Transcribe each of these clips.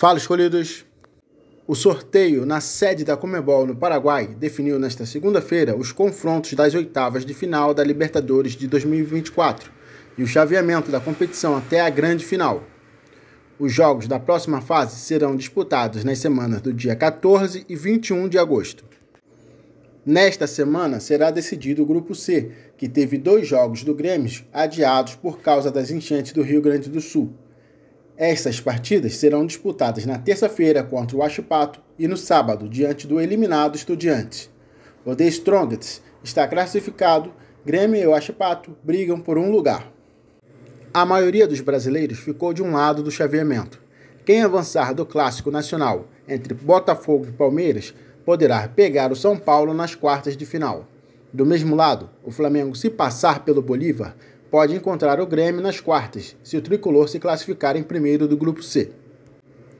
Fala, escolhidos! O sorteio na sede da Comebol no Paraguai definiu nesta segunda-feira os confrontos das oitavas de final da Libertadores de 2024 e o chaveamento da competição até a grande final. Os jogos da próxima fase serão disputados nas semanas do dia 14 e 21 de agosto. Nesta semana será decidido o Grupo C, que teve dois jogos do Grêmio adiados por causa das enchentes do Rio Grande do Sul. Estas partidas serão disputadas na terça-feira contra o Huachipato e no sábado diante do eliminado Estudiantes. O The Strongest está classificado, Grêmio e Huachipato brigam por um lugar. A maioria dos brasileiros ficou de um lado do chaveamento. Quem avançar do clássico nacional entre Botafogo e Palmeiras poderá pegar o São Paulo nas quartas de final. Do mesmo lado, o Flamengo, se passar pelo Bolívar, pode encontrar o Grêmio nas quartas, se o tricolor se classificar em primeiro do grupo C.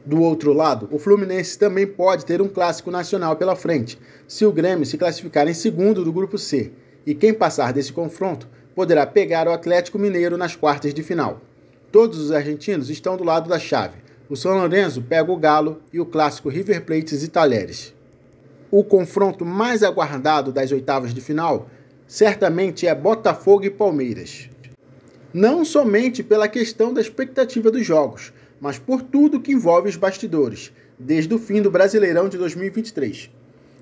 Do outro lado, o Fluminense também pode ter um clássico nacional pela frente, se o Grêmio se classificar em segundo do grupo C, e quem passar desse confronto poderá pegar o Atlético Mineiro nas quartas de final. Todos os argentinos estão do lado da chave. O São Lourenço pega o Galo e o clássico River Plates e Talheres. O confronto mais aguardado das oitavas de final certamente é Botafogo e Palmeiras não somente pela questão da expectativa dos jogos, mas por tudo que envolve os bastidores, desde o fim do Brasileirão de 2023.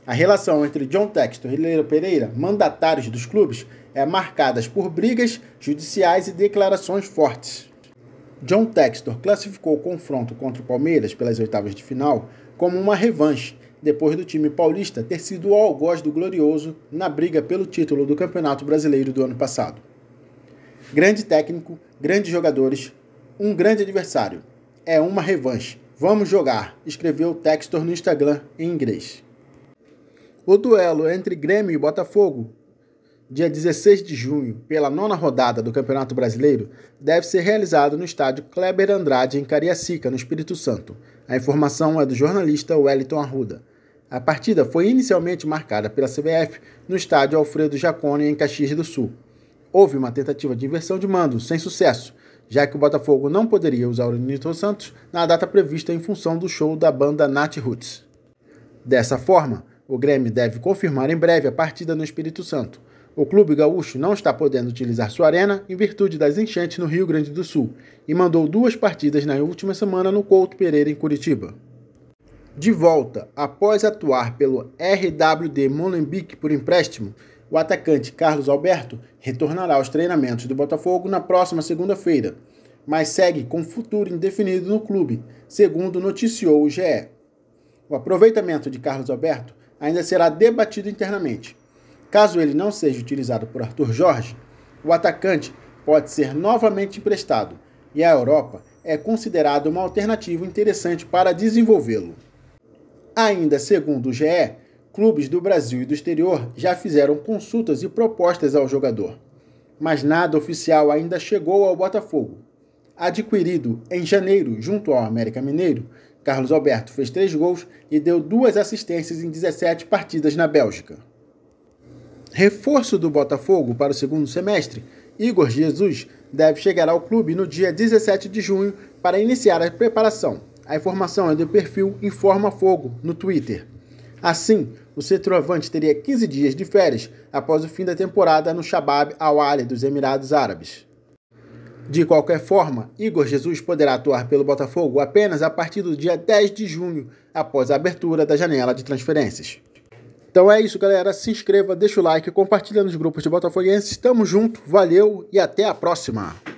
A relação entre John Textor e Leandro Pereira, mandatários dos clubes, é marcada por brigas judiciais e declarações fortes. John Textor classificou o confronto contra o Palmeiras pelas oitavas de final como uma revanche, depois do time paulista ter sido o algoz do Glorioso na briga pelo título do Campeonato Brasileiro do ano passado. Grande técnico, grandes jogadores, um grande adversário. É uma revanche. Vamos jogar, escreveu Textor no Instagram em inglês. O duelo entre Grêmio e Botafogo, dia 16 de junho, pela nona rodada do Campeonato Brasileiro, deve ser realizado no estádio Kleber Andrade, em Cariacica, no Espírito Santo. A informação é do jornalista Wellington Arruda. A partida foi inicialmente marcada pela CBF no estádio Alfredo Jaconi, em Caxias do Sul. Houve uma tentativa de inversão de mando, sem sucesso, já que o Botafogo não poderia usar o Nilton Santos na data prevista em função do show da banda Nat Roots. Dessa forma, o Grêmio deve confirmar em breve a partida no Espírito Santo. O clube gaúcho não está podendo utilizar sua arena em virtude das enchentes no Rio Grande do Sul e mandou duas partidas na última semana no Couto Pereira, em Curitiba. De volta, após atuar pelo RWD Molenbeek por empréstimo, o atacante Carlos Alberto retornará aos treinamentos do Botafogo na próxima segunda-feira, mas segue com futuro indefinido no clube, segundo noticiou o GE. O aproveitamento de Carlos Alberto ainda será debatido internamente. Caso ele não seja utilizado por Arthur Jorge, o atacante pode ser novamente emprestado e a Europa é considerada uma alternativa interessante para desenvolvê-lo. Ainda segundo o GE, clubes do Brasil e do exterior já fizeram consultas e propostas ao jogador, mas nada oficial ainda chegou ao Botafogo. Adquirido em janeiro junto ao América Mineiro, Carlos Alberto fez três gols e deu duas assistências em 17 partidas na Bélgica. Reforço do Botafogo para o segundo semestre, Igor Jesus deve chegar ao clube no dia 17 de junho para iniciar a preparação. A informação é do perfil Informa Fogo no Twitter. Assim, o centroavante teria 15 dias de férias após o fim da temporada no Shabab Al-Ali dos Emirados Árabes. De qualquer forma, Igor Jesus poderá atuar pelo Botafogo apenas a partir do dia 10 de junho, após a abertura da janela de transferências. Então é isso, galera. Se inscreva, deixa o like, compartilha nos grupos de botafoguenses. Tamo junto, valeu e até a próxima!